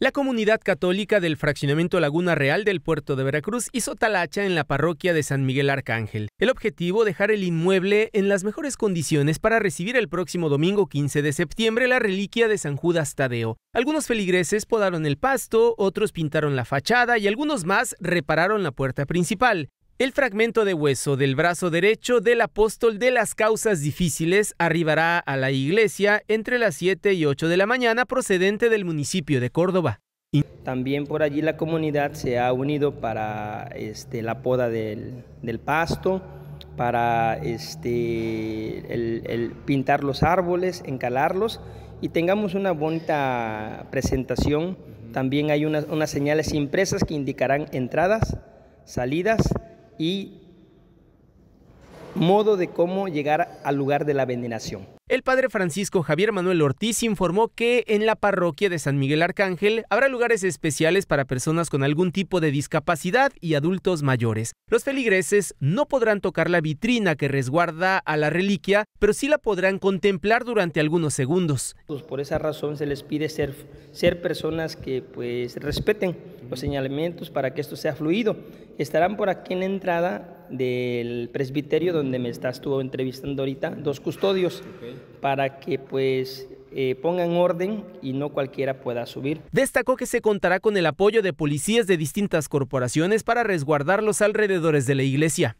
La comunidad católica del fraccionamiento Laguna Real del puerto de Veracruz hizo talacha en la parroquia de San Miguel Arcángel. El objetivo, dejar el inmueble en las mejores condiciones para recibir el próximo domingo 15 de septiembre la reliquia de San Judas Tadeo. Algunos feligreses podaron el pasto, otros pintaron la fachada y algunos más repararon la puerta principal. El fragmento de hueso del brazo derecho del apóstol de las causas difíciles arribará a la iglesia entre las 7 y 8 de la mañana procedente del municipio de Córdoba. También por allí la comunidad se ha unido para este, la poda del, pasto, para este, el, pintar los árboles, encalarlos y tengamos una bonita presentación. También hay unas, unas señales impresas que indicarán entradas, salidas y modo de cómo llegar al lugar de la venenación. El padre Francisco Javier Manuel Ortiz informó que en la parroquia de San Miguel Arcángel habrá lugares especiales para personas con algún tipo de discapacidad y adultos mayores. Los feligreses no podrán tocar la vitrina que resguarda a la reliquia, pero sí la podrán contemplar durante algunos segundos. Pues, por esa razón se les pide ser, personas que pues respeten los señalamientos para que esto sea fluido. Estarán por aquí en la entrada del presbiterio donde me estás tú entrevistando ahorita, dos custodios para que pues eh, pongan orden y no cualquiera pueda subir. Destacó que se contará con el apoyo de policías de distintas corporaciones para resguardar los alrededores de la iglesia.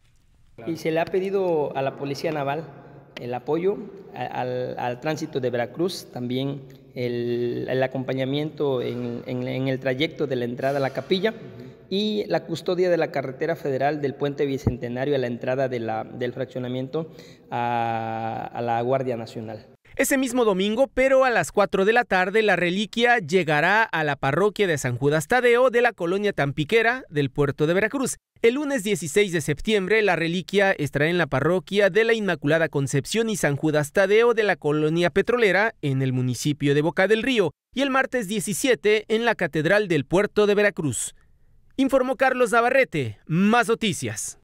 Y se le ha pedido a la Policía Naval el apoyo al, tránsito de Veracruz, también el, acompañamiento en, en, el trayecto de la entrada a la capilla y la custodia de la carretera federal del puente bicentenario a la entrada del fraccionamiento a, a la Guardia Nacional. Ese mismo domingo, pero a las 4 de la tarde, la reliquia llegará a la parroquia de San Judas Tadeo de la colonia Tampiquera del puerto de Veracruz. El lunes 16 de septiembre, la reliquia estará en la parroquia de la Inmaculada Concepción y San Judas Tadeo de la colonia petrolera en el municipio de Boca del Río y el martes 17 en la Catedral del puerto de Veracruz informó Carlos Navarrete. Más noticias.